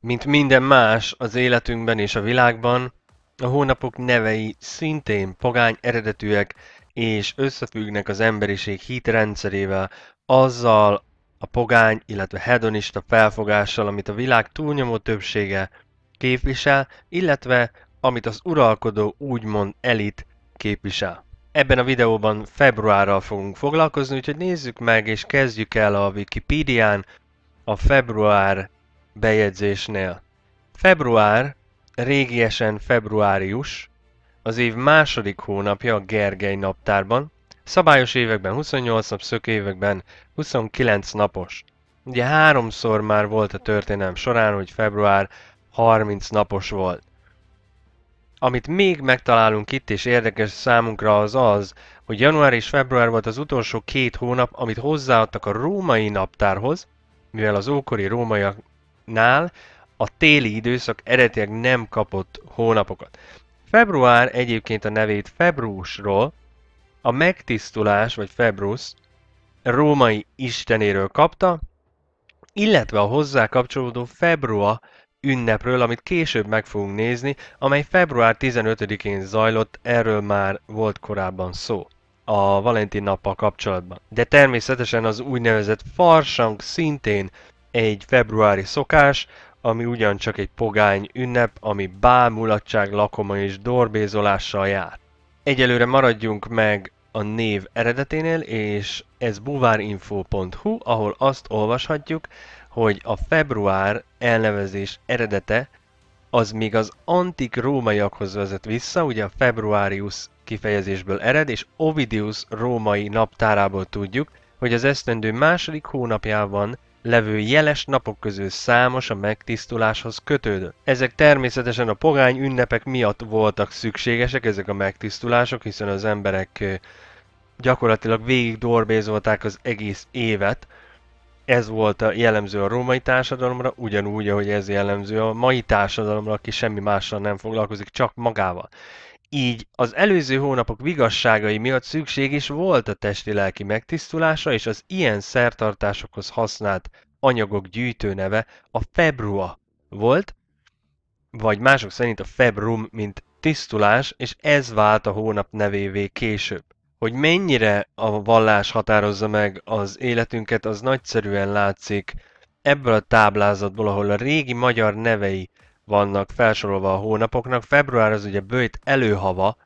Mint minden más az életünkben és a világban, a hónapok nevei szintén pogány eredetűek, és összefüggnek az emberiség hitrendszerével, azzal a pogány, illetve hedonista felfogással, amit a világ túlnyomó többsége képvisel, illetve amit az uralkodó úgymond elit képvisel. Ebben a videóban februárral fogunk foglalkozni, úgyhogy nézzük meg és kezdjük el a Wikipédián a február bejegyzésnél. Február régiesen februárius, az év második hónapja a Gergely naptárban, szabályos években 28 nap, szök években 29 napos. Ugye háromszor már volt a történelem során, hogy február 30 napos volt. Amit még megtalálunk itt, és érdekes számunkra az az, hogy január és február volt az utolsó két hónap, amit hozzáadtak a római naptárhoz, mivel az ókori rómaiaknál a téli időszak eredetileg nem kapott hónapokat. Február egyébként a nevét Februsról, a megtisztulás, vagy Februs, római istenéről kapta, illetve a hozzá kapcsolódó Februa ünnepről, amit később meg fogunk nézni, amely február 15-én zajlott, erről már volt korábban szó a Valentin nappal kapcsolatban. De természetesen az úgynevezett farsang szintén egy februári szokás, ami ugyancsak egy pogány ünnep, ami bámulatság, lakoma és dorbézolással jár. Egyelőre maradjunk meg a név eredeténél, és ez buvárinfo.hu, ahol azt olvashatjuk, hogy a február elnevezés eredete az még az antik rómaiakhoz vezet vissza, ugye a februarius kifejezésből ered, és Ovidius római naptárából tudjuk, hogy az esztendő második hónapjában levő jeles napok közül számos a megtisztuláshoz kötődött. Ezek természetesen a pogány ünnepek miatt voltak szükségesek, ezek a megtisztulások, hiszen az emberek gyakorlatilag végig dorbézolták az egész évet. Ez volt a jellemző a római társadalomra, ugyanúgy, ahogy ez jellemző a mai társadalomra, aki semmi mással nem foglalkozik, csak magával. Így az előző hónapok vigasságai miatt szükség is volt a testi-lelki megtisztulása és az ilyen szertartásokhoz használt anyagok gyűjtőneve a februa volt, vagy mások szerint a februm, mint tisztulás, és ez vált a hónap nevévé később. Hogy mennyire a vallás határozza meg az életünket, az nagyszerűen látszik ebből a táblázatból, ahol a régi magyar nevei vannak felsorolva a hónapoknak. Február az ugye bőjt előhava.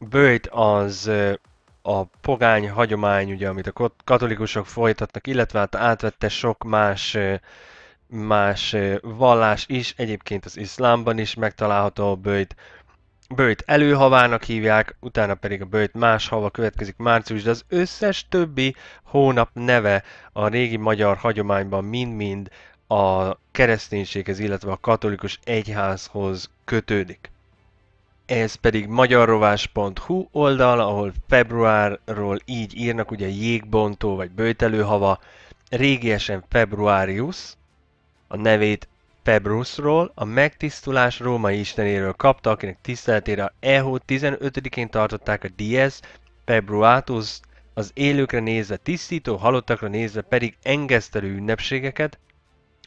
Bőjt az a pogány hagyomány, ugye, amit a katolikusok folytatnak, illetve hát átvette sok más más vallás is, egyébként az iszlámban is megtalálható a bőjt. Bőjt előhavának hívják, utána pedig a bőjt más hava következik március, de az összes többi hónap neve a régi magyar hagyományban mind-mind a kereszténységhez, illetve a katolikus egyházhoz kötődik. Ez pedig magyarrovás.hu oldal, ahol februárról így írnak, ugye jégbontó vagy bőtelőhava, régiesen februárius, a nevét Februsról, a megtisztulás római istenéről kapta, akinek tiszteletére a EHO 15-én tartották a Dies Februatus, az élőkre nézve tisztító, halottakra nézve pedig engesztelő ünnepségeket,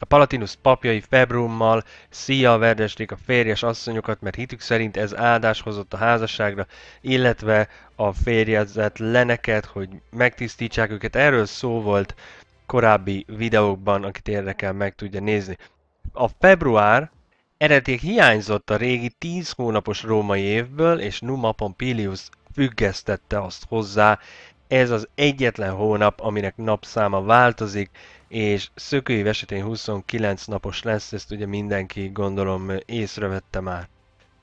a Palatinus papjai Febrummal szia verdesték a férjes asszonyokat, mert hitük szerint ez áldás hozott a házasságra, illetve a férjezett leneket, hogy megtisztítsák őket. Erről szó volt korábbi videókban, akit érdekel, meg tudja nézni. A február eredetileg hiányzott a régi 10 hónapos római évből, és Numa Pompilius függesztette azt hozzá ez az egyetlen hónap, aminek napszáma változik, és szökőév esetén 29 napos lesz, ezt ugye mindenki gondolom észrevette már.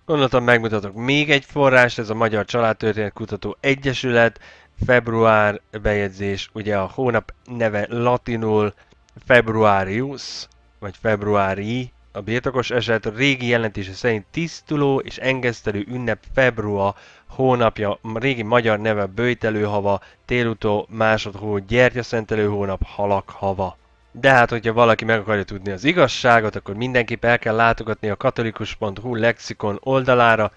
Gondoltam megmutatok még egy forrás, ez a Magyar családtörténet kutató Egyesület, február bejegyzés, ugye a hónap neve latinul februarius, vagy februári, a birtokos eset régi jelentése szerint tisztuló és engesztelő ünnep február hónapja, régi magyar neve bőjtelőhava, télutó másodhó, gyertyaszentelő hónap, halak hava. De hát, hogyha valaki meg akarja tudni az igazságot, akkor mindenképp el kell látogatni a katolikus.hu lexikon oldalára,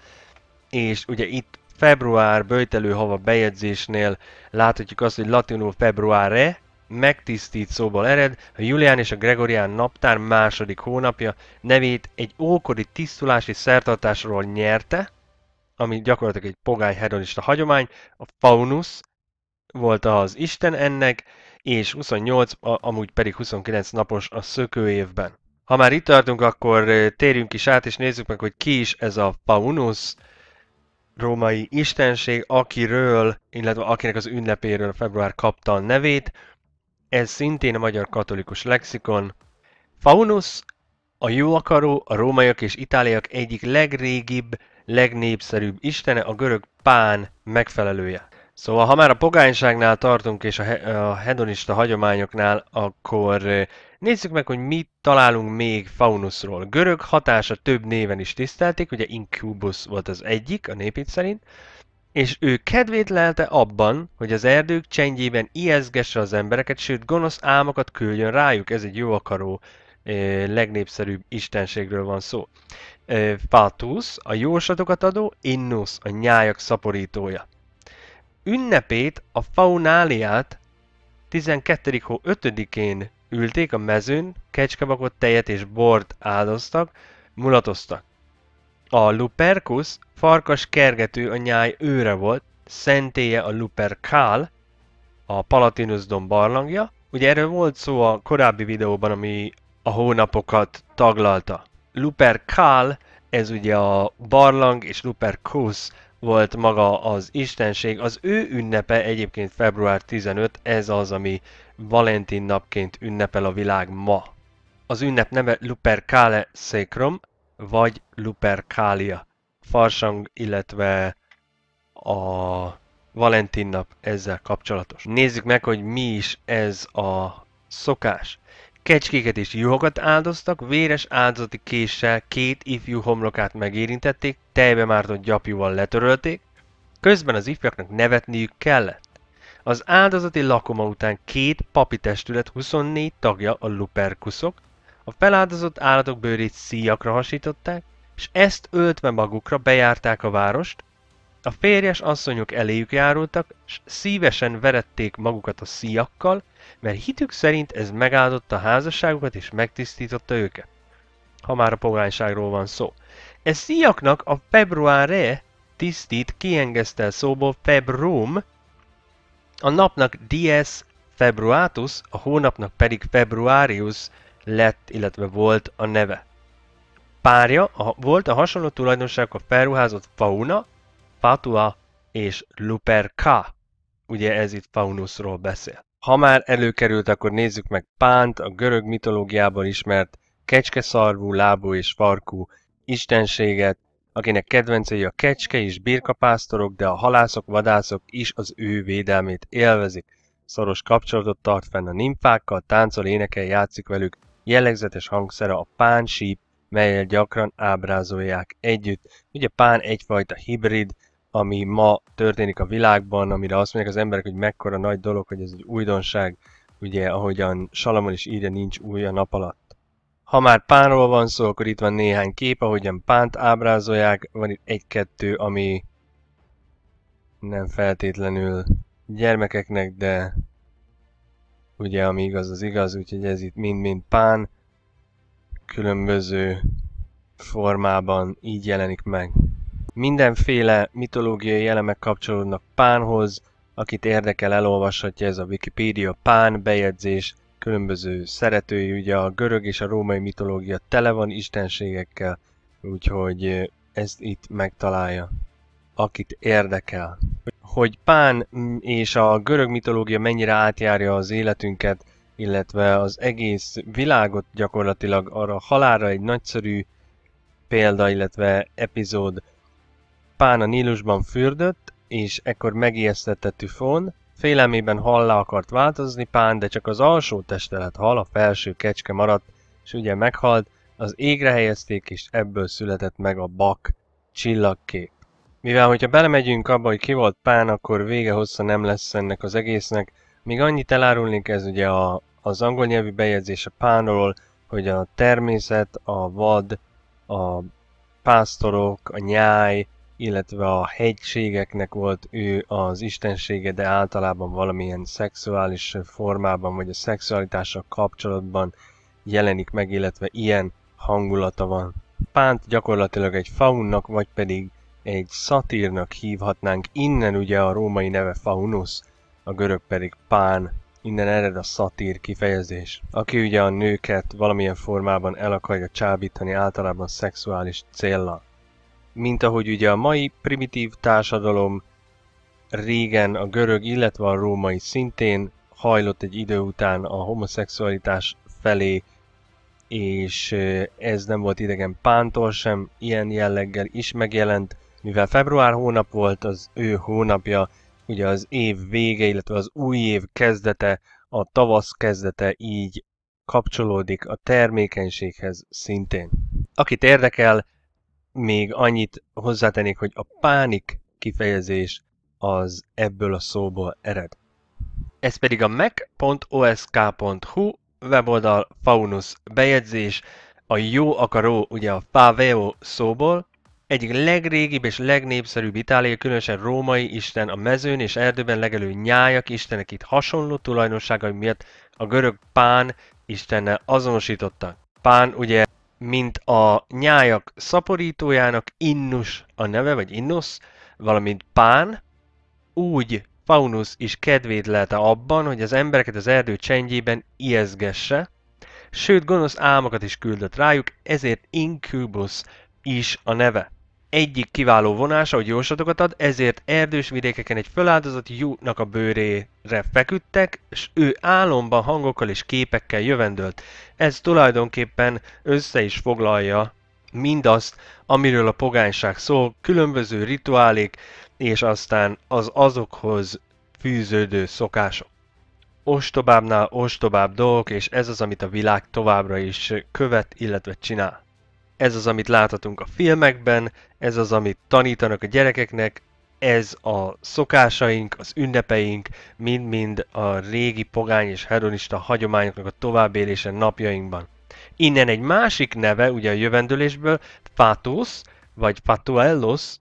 és ugye itt február böjtelő hava bejegyzésnél láthatjuk azt, hogy latinul februáre, megtisztít szóból ered, a Julián és a Gregorián naptár második hónapja nevét egy ókori tisztulási szertartásról nyerte, ami gyakorlatilag egy pogány hedonista hagyomány, a Faunus volt az Isten ennek, és 28, a, amúgy pedig 29 napos a szökőévben. Ha már itt tartunk, akkor térjünk is át, és nézzük meg, hogy ki is ez a Faunus, római istenség, akiről, illetve akinek az ünnepéről február kapta a nevét ez szintén a magyar katolikus lexikon. Faunus, a jó akaró, a rómaiak és itáliak egyik legrégibb, legnépszerűbb istene, a görög pán megfelelője. Szóval, ha már a pogányságnál tartunk és a, he- a hedonista hagyományoknál, akkor nézzük meg, hogy mit találunk még Faunusról. Görög hatása több néven is tisztelték, ugye Incubus volt az egyik, a népét szerint, és ő kedvét lelte abban, hogy az erdők csendjében ijeszgesse az embereket, sőt gonosz álmokat küldjön rájuk, ez egy jó akaró legnépszerűbb istenségről van szó. Fátusz a jóslatokat adó, Innus, a nyájak szaporítója. Ünnepét, a faunáliát 12. hó 5-én ülték a mezőn, kecskebakot, tejet és bort áldoztak, mulatoztak. A Lupercus farkas kergető a nyáj őre volt, szentélye a Lupercal, a Palatinus dom barlangja. Ugye erről volt szó a korábbi videóban, ami a hónapokat taglalta. Lupercal, ez ugye a barlang és Lupercus volt maga az istenség. Az ő ünnepe egyébként február 15, ez az, ami Valentin napként ünnepel a világ ma. Az ünnep neve Lupercale Sacrum, vagy Lupercalia. Farsang, illetve a Valentin nap ezzel kapcsolatos. Nézzük meg, hogy mi is ez a szokás. Kecskéket és juhokat áldoztak, véres áldozati késsel két ifjú homlokát megérintették, tejbe mártott gyapjúval letörölték, közben az ifjaknak nevetniük kellett. Az áldozati lakoma után két papi testület 24 tagja a luperkuszok, a feláldozott állatok bőrét szíjakra hasították, és ezt öltve magukra bejárták a várost, a férjes asszonyok eléjük járultak, s szívesen verették magukat a szíjakkal, mert hitük szerint ez megáldotta a házasságukat és megtisztította őket. Ha már a pogányságról van szó. Ez szíjaknak a februáre tisztít kiengesztel szóból februm, a napnak dies februatus, a hónapnak pedig februarius lett, illetve volt a neve. Párja a, volt a hasonló tulajdonságok a felruházott fauna, fatua és luperka. Ugye ez itt faunusról beszél. Ha már előkerült, akkor nézzük meg Pánt, a görög mitológiában ismert kecskeszarvú, lábú és farkú istenséget, akinek kedvencei a kecske és birkapásztorok, de a halászok, vadászok is az ő védelmét élvezik. Szoros kapcsolatot tart fenn a nimfákkal, táncol, énekel, játszik velük, Jellegzetes hangszere a pán síp, melyel gyakran ábrázolják együtt. Ugye pán egyfajta hibrid, ami ma történik a világban, amire azt mondják az emberek, hogy mekkora nagy dolog, hogy ez egy újdonság, ugye ahogyan Salamon is írja, nincs új a nap alatt. Ha már pánról van szó, akkor itt van néhány kép, ahogyan pánt ábrázolják, van itt egy-kettő, ami nem feltétlenül gyermekeknek, de ugye ami igaz az igaz, úgyhogy ez itt mind-mind pán, különböző formában így jelenik meg. Mindenféle mitológiai elemek kapcsolódnak Pánhoz, akit érdekel elolvashatja ez a Wikipedia Pán bejegyzés, különböző szeretői, ugye a görög és a római mitológia tele van istenségekkel, úgyhogy eh, ezt itt megtalálja, akit érdekel hogy Pán és a görög mitológia mennyire átjárja az életünket, illetve az egész világot gyakorlatilag arra halára egy nagyszerű példa, illetve epizód. Pán a Nílusban fürdött, és ekkor megijesztette Tüfon, félelmében hallá akart változni Pán, de csak az alsó testelet hal, a felső kecske maradt, és ugye meghalt, az égre helyezték, és ebből született meg a bak csillagkép. Mivel, hogyha belemegyünk abba, hogy ki volt Pán, akkor vége hossza nem lesz ennek az egésznek. Még annyit elárulnék, ez ugye a, az angol nyelvi bejegyzés a Pánról, hogy a természet, a vad, a pásztorok, a nyáj, illetve a hegységeknek volt ő az istensége, de általában valamilyen szexuális formában, vagy a szexualitással kapcsolatban jelenik meg, illetve ilyen hangulata van. Pánt gyakorlatilag egy faunnak, vagy pedig egy szatírnak hívhatnánk, innen ugye a római neve Faunus, a görög pedig Pán, innen ered a szatír kifejezés, aki ugye a nőket valamilyen formában el akarja csábítani általában szexuális célra. Mint ahogy ugye a mai primitív társadalom régen a görög, illetve a római szintén hajlott egy idő után a homoszexualitás felé, és ez nem volt idegen Pántól sem, ilyen jelleggel is megjelent, mivel február hónap volt az ő hónapja, ugye az év vége, illetve az új év kezdete, a tavasz kezdete így kapcsolódik a termékenységhez szintén. Akit érdekel, még annyit hozzátennék, hogy a pánik kifejezés az ebből a szóból ered. Ez pedig a mac.osk.hu weboldal Faunus bejegyzés, a jó akaró, ugye a faveo szóból, egyik legrégibb és legnépszerűbb itália, különösen római isten, a mezőn és erdőben legelő nyájak istenek itt hasonló tulajdonságai miatt a görög pán istennel azonosítottak. Pán ugye, mint a nyájak szaporítójának Innus a neve, vagy Innus, valamint pán, úgy Faunus is kedvét lehet abban, hogy az embereket az erdő csendjében ijeszgesse, sőt gonosz álmokat is küldött rájuk, ezért Incubus is a neve egyik kiváló vonása, hogy jósatokat ad, ezért erdős vidékeken egy föláldozat jónak a bőrére feküdtek, és ő álomban hangokkal és képekkel jövendölt. Ez tulajdonképpen össze is foglalja mindazt, amiről a pogányság szól, különböző rituálék, és aztán az azokhoz fűződő szokások. Ostobábbnál ostobább dolgok, és ez az, amit a világ továbbra is követ, illetve csinál ez az, amit láthatunk a filmekben, ez az, amit tanítanak a gyerekeknek, ez a szokásaink, az ünnepeink, mind-mind a régi pogány és hedonista hagyományoknak a továbbélése napjainkban. Innen egy másik neve, ugye a jövendőlésből, Fatus, vagy Fatuellos,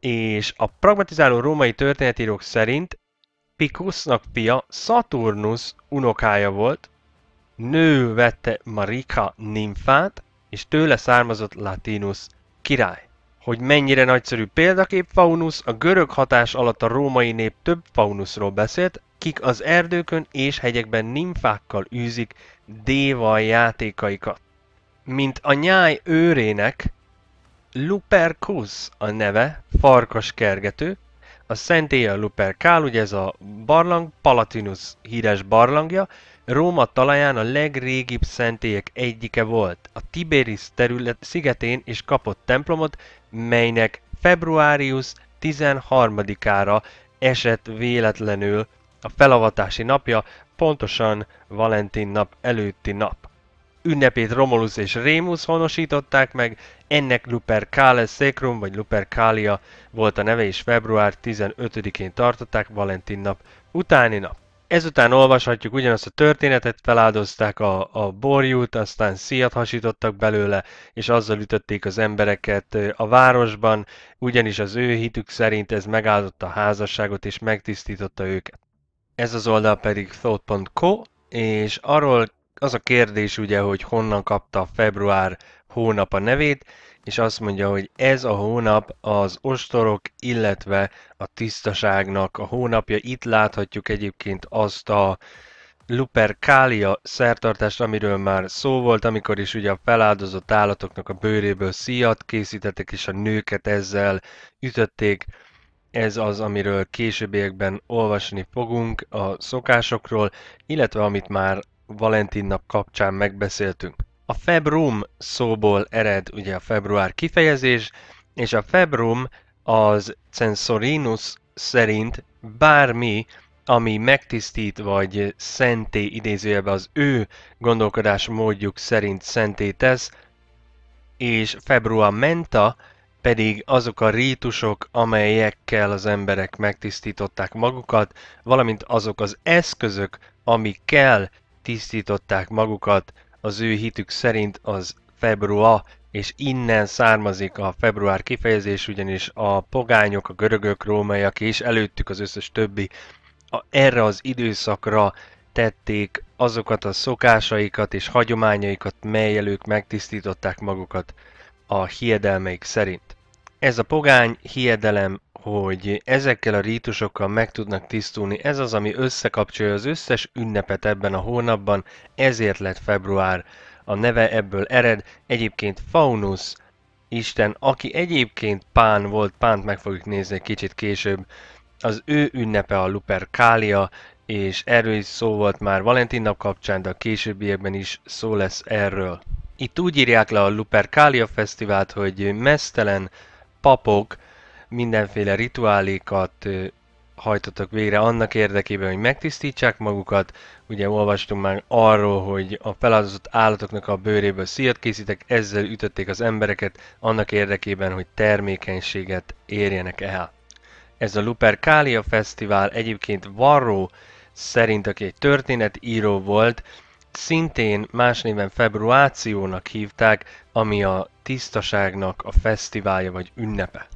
és a pragmatizáló római történetírók szerint Picusnak fia Saturnus unokája volt, nő vette Marika nymfát, és tőle származott Latinus, király. Hogy mennyire nagyszerű példakép Faunus, a görög hatás alatt a római nép több Faunusról beszélt, kik az erdőkön és hegyekben nimfákkal űzik déva játékaikat. Mint a nyáj őrének, Lupercus a neve, farkas kergető, a szentélye a Lupercal, ugye ez a barlang, Palatinus híres barlangja, Róma talaján a legrégibb szentélyek egyike volt. A Tiberis terület szigetén is kapott templomot, melynek februárius 13-ára esett véletlenül a felavatási napja, pontosan Valentin nap előtti nap. Ünnepét Romulus és Rémus honosították meg, ennek Lupercale Sacrum vagy Lupercalia volt a neve, és február 15-én tartották Valentin nap utáni nap. Ezután olvashatjuk ugyanazt a történetet, feláldozták a, a borjút, aztán szíjat hasítottak belőle, és azzal ütötték az embereket a városban, ugyanis az ő hitük szerint ez megáldotta a házasságot és megtisztította őket. Ez az oldal pedig thought.co, és arról az a kérdés ugye, hogy honnan kapta február hónap a nevét, és azt mondja, hogy ez a hónap az ostorok, illetve a tisztaságnak a hónapja. Itt láthatjuk egyébként azt a Lupercalia szertartást, amiről már szó volt, amikor is ugye a feláldozott állatoknak a bőréből szíjat készítettek, és a nőket ezzel ütötték. Ez az, amiről későbbiekben olvasni fogunk a szokásokról, illetve amit már Valentin nap kapcsán megbeszéltünk. A februm szóból ered ugye a február kifejezés, és a februm az censorinus szerint bármi, ami megtisztít vagy szenté idézőjebe az ő gondolkodás módjuk szerint szenté tesz, és februa menta pedig azok a rítusok, amelyekkel az emberek megtisztították magukat, valamint azok az eszközök, amikkel tisztították magukat az ő hitük szerint az február, és innen származik a február kifejezés, ugyanis a pogányok, a görögök, rómaiak és előttük az összes többi a, erre az időszakra tették azokat a szokásaikat és hagyományaikat, melyel ők megtisztították magukat a hiedelmeik szerint. Ez a pogány hiedelem hogy ezekkel a rítusokkal meg tudnak tisztulni. Ez az, ami összekapcsolja az összes ünnepet ebben a hónapban, ezért lett február. A neve ebből ered, egyébként Faunus, Isten, aki egyébként Pán volt, Pánt meg fogjuk nézni egy kicsit később, az ő ünnepe a Lupercalia, és erről is szó volt már Valentin nap kapcsán, de a későbbiekben is szó lesz erről. Itt úgy írják le a Lupercalia Fesztivált, hogy mesztelen papok, mindenféle rituálékat hajtottak végre annak érdekében, hogy megtisztítsák magukat. Ugye olvastunk már arról, hogy a feláldozott állatoknak a bőréből szíjat készítek, ezzel ütötték az embereket annak érdekében, hogy termékenységet érjenek el. Ez a Lupercalia Fesztivál egyébként Varró szerint, aki egy történetíró volt, szintén más néven februációnak hívták, ami a tisztaságnak a fesztiválja vagy ünnepe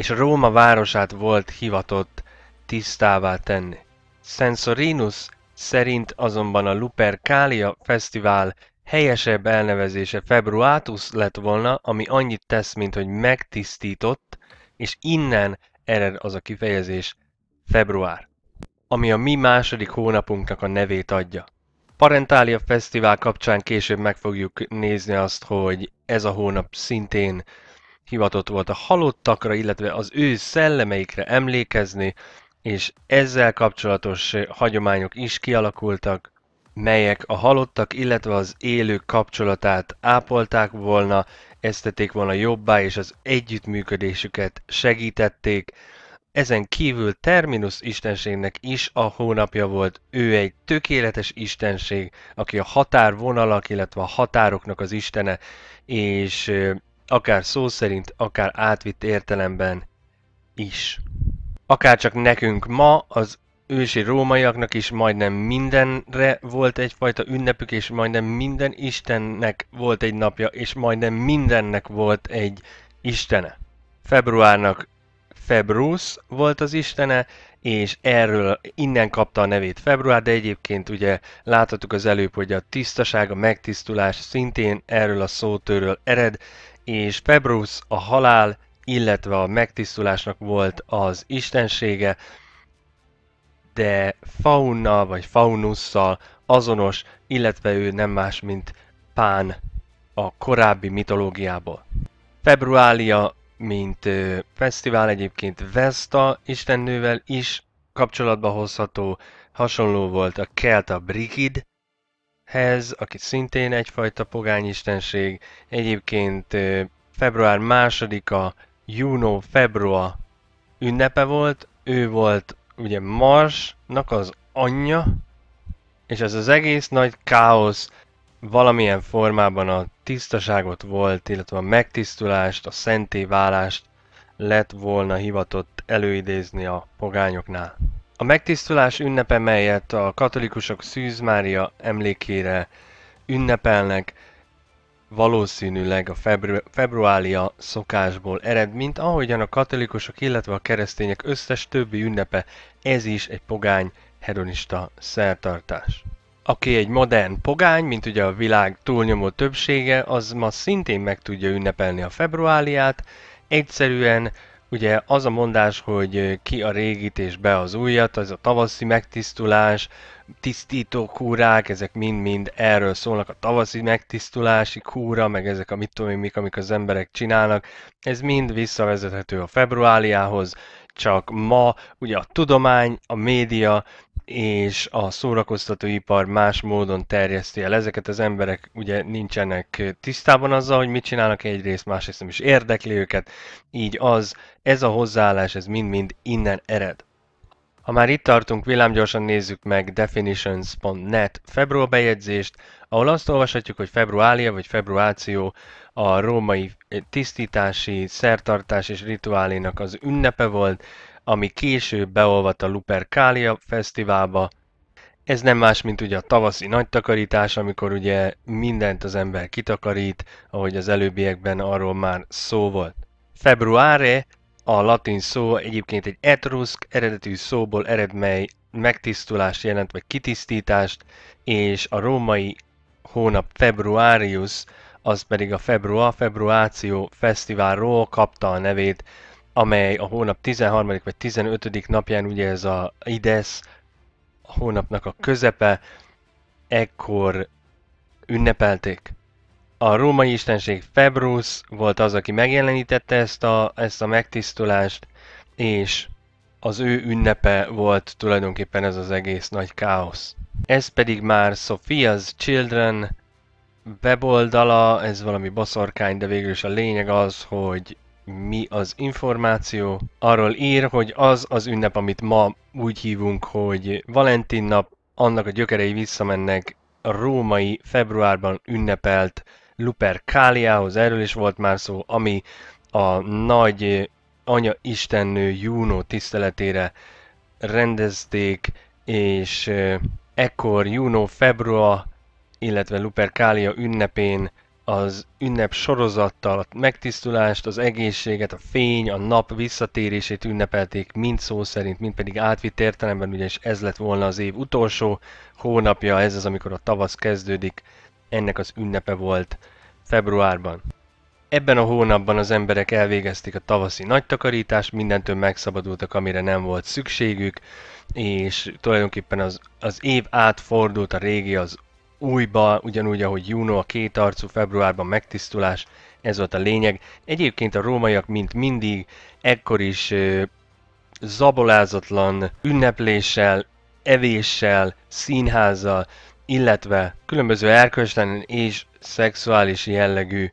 és Róma városát volt hivatott tisztává tenni. Sensorinus szerint azonban a Lupercalia Fesztivál helyesebb elnevezése Februatus lett volna, ami annyit tesz, mint hogy megtisztított, és innen ered az a kifejezés február, ami a mi második hónapunknak a nevét adja. Parentália Fesztivál kapcsán később meg fogjuk nézni azt, hogy ez a hónap szintén hivatott volt a halottakra, illetve az ő szellemeikre emlékezni, és ezzel kapcsolatos hagyományok is kialakultak, melyek a halottak, illetve az élők kapcsolatát ápolták volna, eztették volna jobbá, és az együttműködésüket segítették. Ezen kívül Terminus istenségnek is a hónapja volt. Ő egy tökéletes istenség, aki a határvonalak, illetve a határoknak az istene, és akár szó szerint, akár átvitt értelemben is. Akár csak nekünk ma, az ősi rómaiaknak is majdnem mindenre volt egyfajta ünnepük, és majdnem minden Istennek volt egy napja, és majdnem mindennek volt egy Istene. Februárnak Februs volt az Istene, és erről innen kapta a nevét február, de egyébként ugye láthatjuk az előbb, hogy a tisztaság, a megtisztulás szintén erről a szótőről ered, és Pebrus a halál, illetve a megtisztulásnak volt az istensége, de fauna vagy Faunusszal azonos, illetve ő nem más, mint Pán a korábbi mitológiából. Februália, mint ö, fesztivál egyébként Vesta istennővel is kapcsolatba hozható, hasonló volt a Kelta Brigid hez, aki szintén egyfajta pogányistenség, egyébként február másodika, Juno Február ünnepe volt, ő volt ugye Marsnak az anyja, és ez az egész nagy káosz valamilyen formában a tisztaságot volt, illetve a megtisztulást, a szenté válást lett volna hivatott előidézni a pogányoknál. A megtisztulás ünnepe, melyet a katolikusok Szűz Mária emlékére ünnepelnek, valószínűleg a febru- februália szokásból ered, mint ahogyan a katolikusok, illetve a keresztények összes többi ünnepe, ez is egy pogány hedonista szertartás. Aki egy modern pogány, mint ugye a világ túlnyomó többsége, az ma szintén meg tudja ünnepelni a februáliát, egyszerűen Ugye az a mondás, hogy ki a régit és be az újat, az a tavaszi megtisztulás, tisztító kúrák, ezek mind-mind erről szólnak, a tavaszi megtisztulási kúra, meg ezek a mit tudom én mik, amik az emberek csinálnak, ez mind visszavezethető a februáliához, csak ma ugye a tudomány, a média és a szórakoztatóipar más módon terjeszti el ezeket. Az emberek ugye nincsenek tisztában azzal, hogy mit csinálnak egyrészt, másrészt nem is érdekli őket. Így az, ez a hozzáállás, ez mind-mind innen ered. Ha már itt tartunk, villámgyorsan nézzük meg definitions.net február bejegyzést, ahol azt olvashatjuk, hogy februália vagy februáció a római tisztítási, szertartás és rituálénak az ünnepe volt, ami később beolvadt a Lupercalia Fesztiválba. Ez nem más, mint ugye a tavaszi nagy takarítás, amikor ugye mindent az ember kitakarít, ahogy az előbbiekben arról már szó volt. Februáre a latin szó egyébként egy etruszk eredetű szóból ered, mely megtisztulást jelent, vagy kitisztítást, és a római hónap februárius, az pedig a Februá februáció fesztiválról kapta a nevét, amely a hónap 13. vagy 15. napján, ugye ez a IDESZ, a hónapnak a közepe, ekkor ünnepelték. A római istenség Februs volt az, aki megjelenítette ezt a, ezt a megtisztulást, és az ő ünnepe volt tulajdonképpen ez az egész nagy káosz. Ez pedig már Sophia's Children weboldala, ez valami baszorkány, de végül is a lényeg az, hogy mi az információ. Arról ír, hogy az az ünnep, amit ma úgy hívunk, hogy Valentin nap, annak a gyökerei visszamennek a római februárban ünnepelt Lupercáliához, erről is volt már szó, ami a nagy anya istennő Juno tiszteletére rendezték, és eh, ekkor Juno február, illetve Lupercalia ünnepén az ünnep sorozattal a megtisztulást, az egészséget, a fény, a nap visszatérését ünnepelték mind szó szerint, mind pedig átvitt értelemben, ugyanis ez lett volna az év utolsó hónapja, ez az, amikor a tavasz kezdődik, ennek az ünnepe volt februárban. Ebben a hónapban az emberek elvégezték a tavaszi nagytakarítást, mindentől megszabadultak, amire nem volt szükségük, és tulajdonképpen az, az év átfordult a régi az újba, ugyanúgy, ahogy Juno, a két arcú februárban megtisztulás, ez volt a lényeg. Egyébként a rómaiak, mint mindig, ekkor is ö, zabolázatlan ünnepléssel, evéssel, színházzal, illetve különböző erkölcslen és szexuális jellegű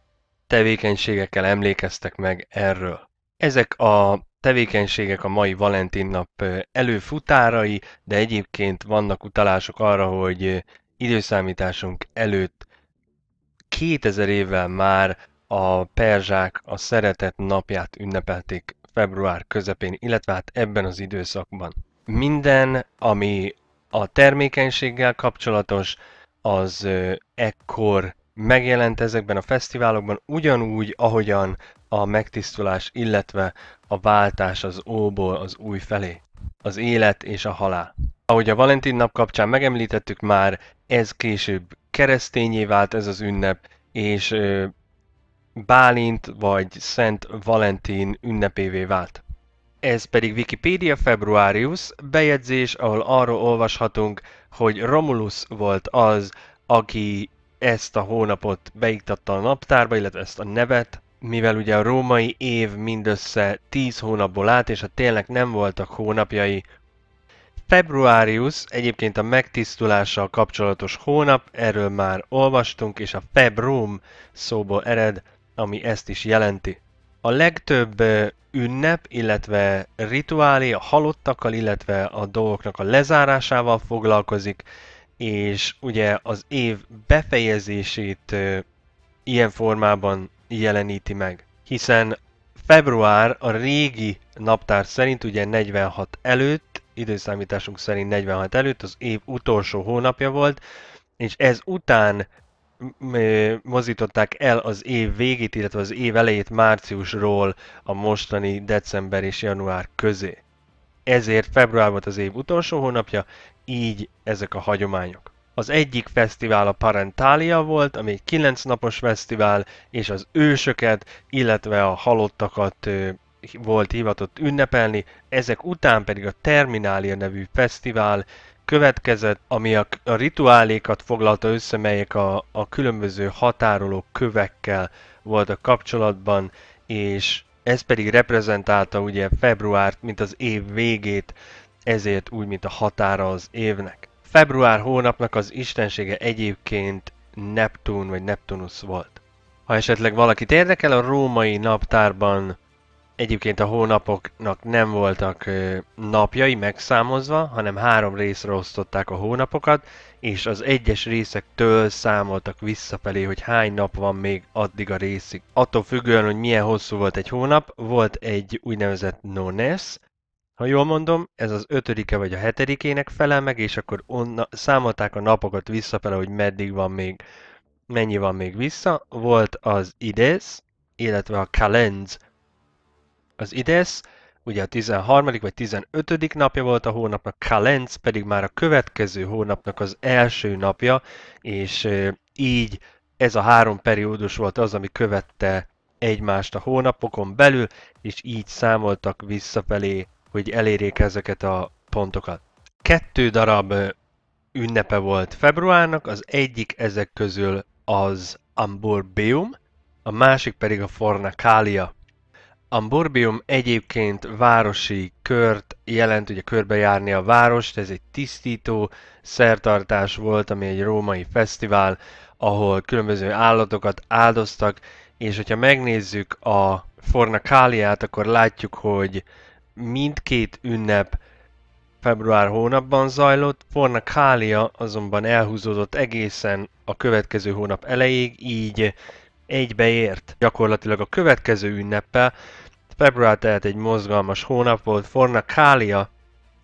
tevékenységekkel emlékeztek meg erről. Ezek a tevékenységek a mai Valentin nap előfutárai, de egyébként vannak utalások arra, hogy időszámításunk előtt 2000 évvel már a perzsák a szeretet napját ünnepelték február közepén, illetve hát ebben az időszakban. Minden, ami a termékenységgel kapcsolatos, az ekkor megjelent ezekben a fesztiválokban, ugyanúgy, ahogyan a megtisztulás, illetve a váltás az óból az új felé az élet és a halál. Ahogy a Valentin nap kapcsán megemlítettük már, ez később keresztényé vált ez az ünnep, és Bálint vagy Szent Valentin ünnepévé vált. Ez pedig Wikipedia Februarius bejegyzés, ahol arról olvashatunk, hogy Romulus volt az, aki ezt a hónapot beiktatta a naptárba, illetve ezt a nevet, mivel ugye a római év mindössze 10 hónapból állt, és a télnek nem voltak hónapjai. Februarius egyébként a megtisztulással kapcsolatos hónap, erről már olvastunk, és a februm szóból ered, ami ezt is jelenti. A legtöbb ünnep, illetve rituálé a halottakkal, illetve a dolgoknak a lezárásával foglalkozik, és ugye az év befejezését ilyen formában jeleníti meg. Hiszen február a régi naptár szerint ugye 46 előtt, időszámításunk szerint 46 előtt az év utolsó hónapja volt, és ez után mozították el az év végét, illetve az év elejét márciusról a mostani december és január közé. Ezért február volt az év utolsó hónapja, így ezek a hagyományok. Az egyik fesztivál a Parentalia volt, ami egy 9 napos fesztivál, és az ősöket, illetve a halottakat volt hivatott ünnepelni, ezek után pedig a Terminália nevű fesztivál következett, ami a, a rituálékat foglalta össze, melyek a, a különböző határoló kövekkel voltak kapcsolatban, és ez pedig reprezentálta ugye februárt, mint az év végét, ezért úgy, mint a határa az évnek. Február hónapnak az istensége egyébként Neptun vagy Neptunus volt. Ha esetleg valakit érdekel, a római naptárban egyébként a hónapoknak nem voltak napjai megszámozva, hanem három részre osztották a hónapokat, és az egyes részektől számoltak visszafelé, hogy hány nap van még addig a részig. Attól függően, hogy milyen hosszú volt egy hónap, volt egy úgynevezett nones, ha jól mondom, ez az ötödike vagy a hetedikének felel meg, és akkor onna, számolták a napokat visszafele, hogy meddig van még, mennyi van még vissza. Volt az idész, illetve a kalendz. Az idész, ugye a 13. vagy 15. napja volt a hónapnak, kalendz pedig már a következő hónapnak az első napja, és így ez a három periódus volt az, ami követte egymást a hónapokon belül, és így számoltak visszafelé hogy elérjék ezeket a pontokat. Kettő darab ünnepe volt februárnak, az egyik ezek közül az Amborbium, a másik pedig a Fornacalia. Amborbium egyébként városi kört jelent, ugye körbejárni a várost, ez egy tisztító szertartás volt, ami egy római fesztivál, ahol különböző állatokat áldoztak, és hogyha megnézzük a Fornakáliát, akkor látjuk, hogy mindkét ünnep február hónapban zajlott, Fornakália azonban elhúzódott egészen a következő hónap elejéig, így egybeért gyakorlatilag a következő ünneppel. Február tehát egy mozgalmas hónap volt, Fornakália,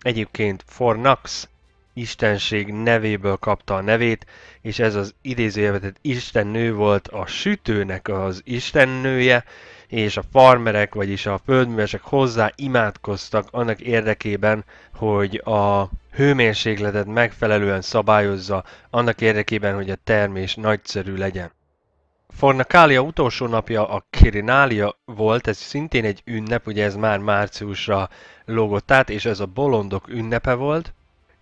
egyébként Fornax istenség nevéből kapta a nevét, és ez az idézőjelvetett istennő volt a sütőnek az istennője, és a farmerek, vagyis a földművesek hozzá imádkoztak annak érdekében, hogy a hőmérsékletet megfelelően szabályozza, annak érdekében, hogy a termés nagyszerű legyen. Fornakália utolsó napja a Kirinália volt, ez szintén egy ünnep, ugye ez már márciusra lógott át, és ez a bolondok ünnepe volt,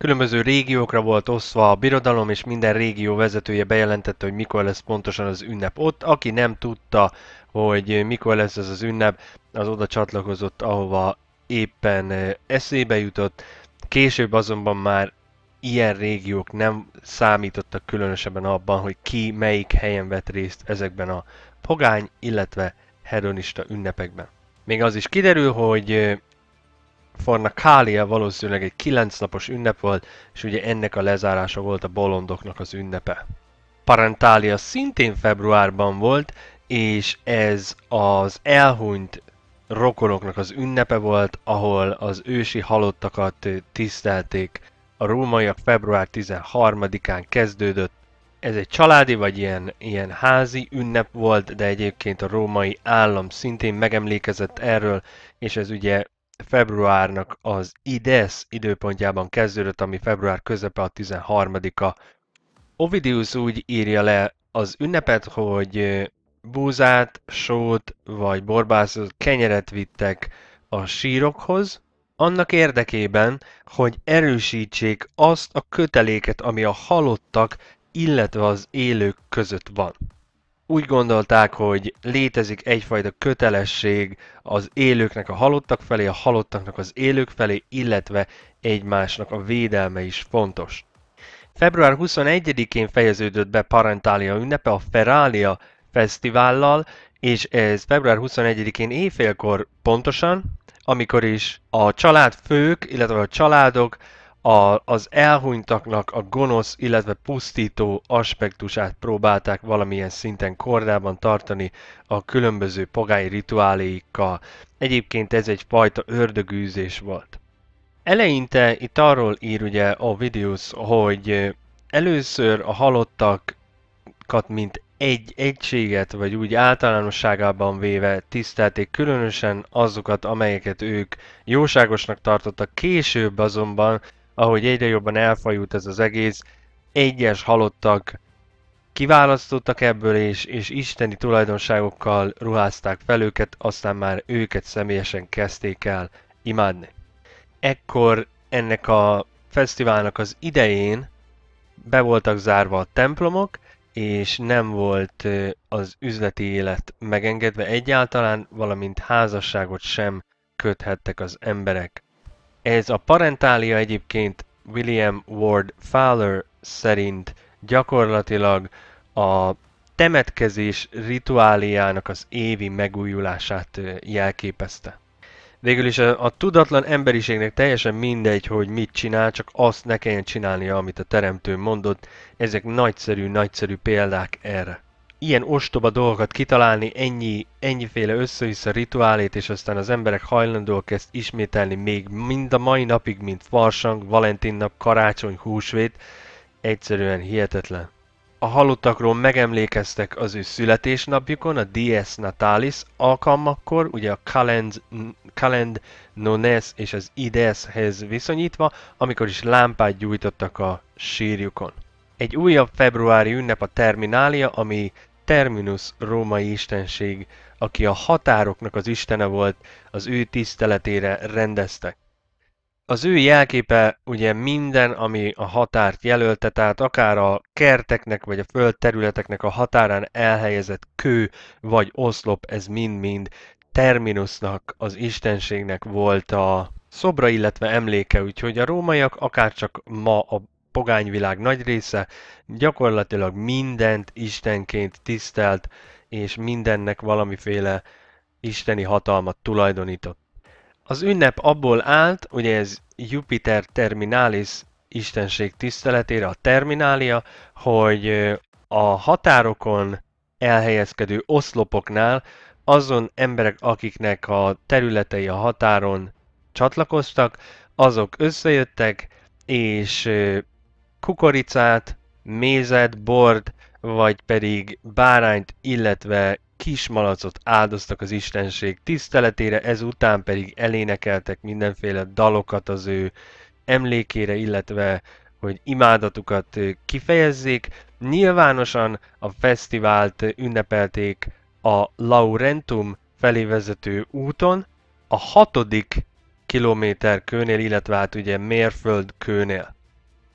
Különböző régiókra volt oszva. a birodalom, és minden régió vezetője bejelentette, hogy mikor lesz pontosan az ünnep ott. Aki nem tudta, hogy mikor lesz ez az ünnep, az oda csatlakozott, ahova éppen eh, eszébe jutott. Később azonban már ilyen régiók nem számítottak különösebben abban, hogy ki melyik helyen vett részt ezekben a pogány, illetve hedonista ünnepekben. Még az is kiderül, hogy eh, Fornakália Kália valószínűleg egy 9 napos ünnep volt, és ugye ennek a lezárása volt a bolondoknak az ünnepe. Parentália szintén februárban volt, és ez az elhunyt rokonoknak az ünnepe volt, ahol az ősi halottakat tisztelték. A rómaiak február 13-án kezdődött. Ez egy családi vagy ilyen, ilyen házi ünnep volt, de egyébként a római állam szintén megemlékezett erről, és ez ugye februárnak az IDESZ időpontjában kezdődött, ami február közepe a 13-a. Ovidius úgy írja le az ünnepet, hogy búzát, sót vagy borbászott kenyeret vittek a sírokhoz, annak érdekében, hogy erősítsék azt a köteléket, ami a halottak, illetve az élők között van úgy gondolták, hogy létezik egyfajta kötelesség az élőknek a halottak felé, a halottaknak az élők felé, illetve egymásnak a védelme is fontos. Február 21-én fejeződött be Parentália ünnepe a Ferália fesztivállal, és ez február 21-én éjfélkor pontosan, amikor is a családfők, illetve a családok a, az elhunytaknak a gonosz, illetve pusztító aspektusát próbálták valamilyen szinten kordában tartani a különböző pogány rituáléikkal. Egyébként ez egyfajta ördögűzés volt. Eleinte itt arról ír ugye a videós, hogy először a halottakat, mint egy egységet, vagy úgy általánosságában véve tisztelték különösen azokat, amelyeket ők jóságosnak tartottak. Később azonban ahogy egyre jobban elfajult ez az egész, egyes halottak kiválasztottak ebből, és, és isteni tulajdonságokkal ruházták fel őket, aztán már őket személyesen kezdték el imádni. Ekkor ennek a fesztiválnak az idején be voltak zárva a templomok, és nem volt az üzleti élet megengedve egyáltalán, valamint házasságot sem köthettek az emberek. Ez a parentália egyébként William Ward Fowler szerint gyakorlatilag a temetkezés rituáliának az évi megújulását jelképezte. Végül is a, a tudatlan emberiségnek teljesen mindegy, hogy mit csinál, csak azt ne kelljen csinálnia, amit a teremtő mondott. Ezek nagyszerű, nagyszerű példák erre ilyen ostoba dolgokat kitalálni, ennyi, ennyiféle össze rituálét, és aztán az emberek hajlandóak ezt ismételni még mind a mai napig, mint farsang, Valentin nap, karácsony, húsvét, egyszerűen hihetetlen. A halottakról megemlékeztek az ő születésnapjukon, a Dies Natalis alkalmakkor, ugye a Calend, Calend Nones és az Ideshez viszonyítva, amikor is lámpát gyújtottak a sírjukon. Egy újabb februári ünnep a Terminália, ami Terminus római istenség, aki a határoknak az istene volt, az ő tiszteletére rendeztek. Az ő jelképe ugye minden, ami a határt jelölte, tehát akár a kerteknek vagy a földterületeknek a határán elhelyezett kő vagy oszlop, ez mind-mind Terminusnak, az istenségnek volt a szobra, illetve emléke, úgyhogy a rómaiak akár csak ma a pogányvilág nagy része gyakorlatilag mindent istenként tisztelt, és mindennek valamiféle isteni hatalmat tulajdonított. Az ünnep abból állt, ugye ez Jupiter Terminalis istenség tiszteletére a terminália, hogy a határokon elhelyezkedő oszlopoknál azon emberek, akiknek a területei a határon csatlakoztak, azok összejöttek, és kukoricát, mézet, bort, vagy pedig bárányt, illetve kismalacot áldoztak az Istenség tiszteletére, ezután pedig elénekeltek mindenféle dalokat az ő emlékére, illetve hogy imádatukat kifejezzék. Nyilvánosan a fesztivált ünnepelték a Laurentum felé vezető úton, a hatodik kilométer kőnél, illetve hát ugye mérföld kőnél.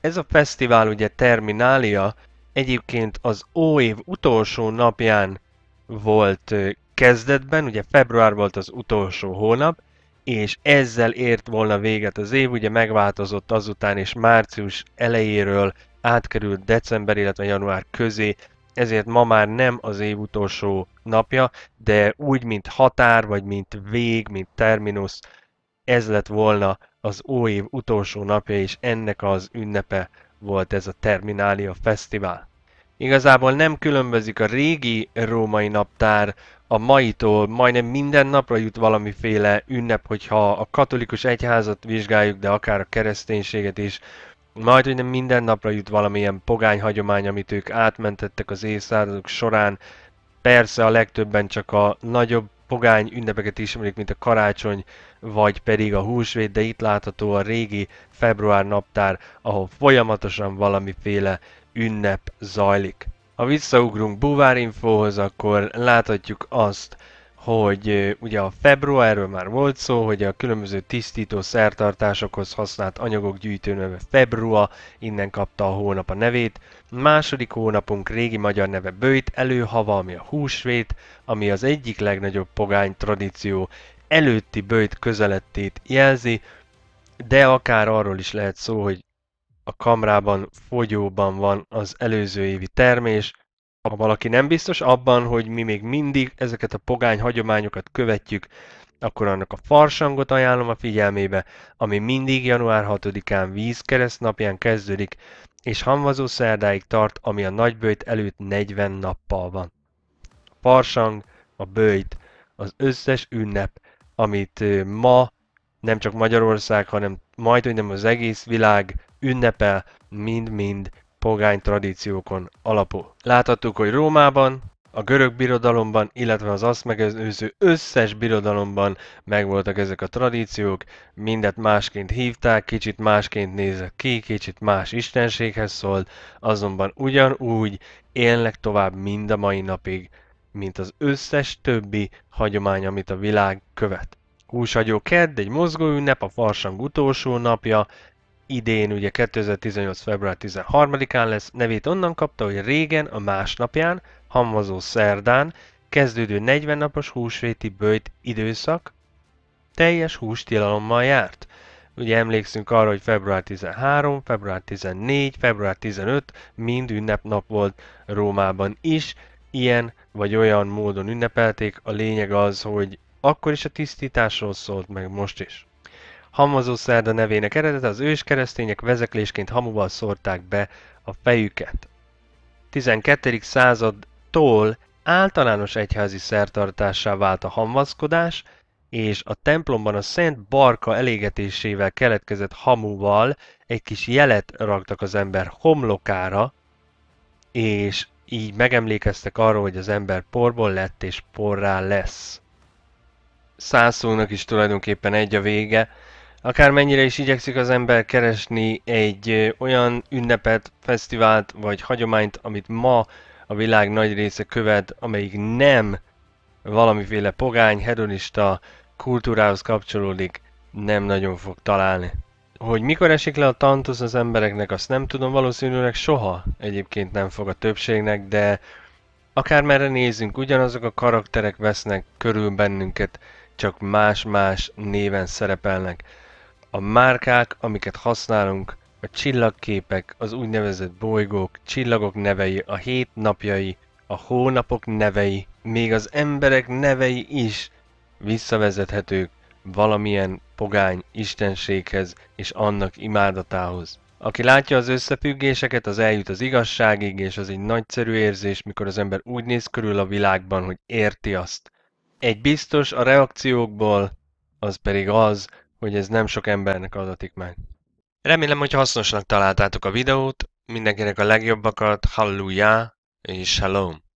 Ez a fesztivál ugye Terminália, egyébként az óév utolsó napján volt kezdetben, ugye február volt az utolsó hónap, és ezzel ért volna véget az év, ugye megváltozott azután, és március elejéről átkerült december, illetve január közé, ezért ma már nem az év utolsó napja, de úgy, mint határ, vagy mint vég, mint terminus, ez lett volna az új év utolsó napja, és ennek az ünnepe volt ez a Terminália Fesztivál. Igazából nem különbözik a régi római naptár a maitól, majdnem minden napra jut valamiféle ünnep, hogyha a katolikus egyházat vizsgáljuk, de akár a kereszténységet is, majd hogy nem minden napra jut valamilyen pogány hagyomány, amit ők átmentettek az évszázadok során. Persze a legtöbben csak a nagyobb pogány ünnepeket ismerik, mint a karácsony, vagy pedig a húsvét, de itt látható a régi február naptár, ahol folyamatosan valamiféle ünnep zajlik. Ha visszaugrunk buvárinfóhoz, akkor láthatjuk azt, hogy ugye a februárról már volt szó, hogy a különböző tisztító szertartásokhoz használt anyagok neve februa, innen kapta a hónap a nevét. Második hónapunk régi magyar neve bőjt előhava, ami a húsvét, ami az egyik legnagyobb pogány tradíció, előtti böjt közelettét jelzi, de akár arról is lehet szó, hogy a kamrában fogyóban van az előző évi termés, ha valaki nem biztos abban, hogy mi még mindig ezeket a pogány hagyományokat követjük, akkor annak a farsangot ajánlom a figyelmébe, ami mindig január 6-án vízkereszt napján kezdődik, és hamvazó szerdáig tart, ami a nagybőjt előtt 40 nappal van. A farsang, a bőjt, az összes ünnep, amit ma nem csak Magyarország, hanem majd, hogy nem az egész világ ünnepel, mind-mind pogány tradíciókon alapul. Láthattuk, hogy Rómában, a görög birodalomban, illetve az azt megelőző összes birodalomban megvoltak ezek a tradíciók, mindet másként hívták, kicsit másként nézett ki, kicsit más istenséghez szólt, azonban ugyanúgy élnek tovább mind a mai napig mint az összes többi hagyomány, amit a világ követ. Húsagyó kedd, egy mozgó ünnep a farsang utolsó napja, idén ugye 2018. február 13-án lesz, nevét onnan kapta, hogy régen a másnapján, hamvazó szerdán, kezdődő 40 napos húsvéti bőjt időszak teljes hústilalommal járt. Ugye emlékszünk arra, hogy február 13, február 14, február 15 mind ünnepnap volt Rómában is, ilyen vagy olyan módon ünnepelték, a lényeg az, hogy akkor is a tisztításról szólt meg most is. Hamvazó szerda nevének eredete az ős keresztények vezeklésként hamuval szórták be a fejüket. 12. századtól általános egyházi szertartássá vált a hamvaszkodás, és a templomban a szent barka elégetésével keletkezett hamuval egy kis jelet raktak az ember homlokára, és így megemlékeztek arról, hogy az ember porból lett és porrá lesz. Szászónak is tulajdonképpen egy a vége. Akármennyire is igyekszik az ember keresni egy olyan ünnepet, fesztivált vagy hagyományt, amit ma a világ nagy része követ, amelyik nem valamiféle pogány, hedonista kultúrához kapcsolódik, nem nagyon fog találni. Hogy mikor esik le a tantusz az embereknek, azt nem tudom, valószínűleg soha egyébként nem fog a többségnek, de akármerre nézünk, ugyanazok a karakterek vesznek körül bennünket, csak más-más néven szerepelnek. A márkák, amiket használunk, a csillagképek, az úgynevezett bolygók, csillagok nevei, a hét napjai, a hónapok nevei, még az emberek nevei is visszavezethetők valamilyen pogány istenséghez és annak imádatához. Aki látja az összefüggéseket, az eljut az igazságig, és az egy nagyszerű érzés, mikor az ember úgy néz körül a világban, hogy érti azt. Egy biztos a reakciókból, az pedig az, hogy ez nem sok embernek adatik meg. Remélem, hogy hasznosnak találtátok a videót, mindenkinek a legjobbakat, halluja és shalom!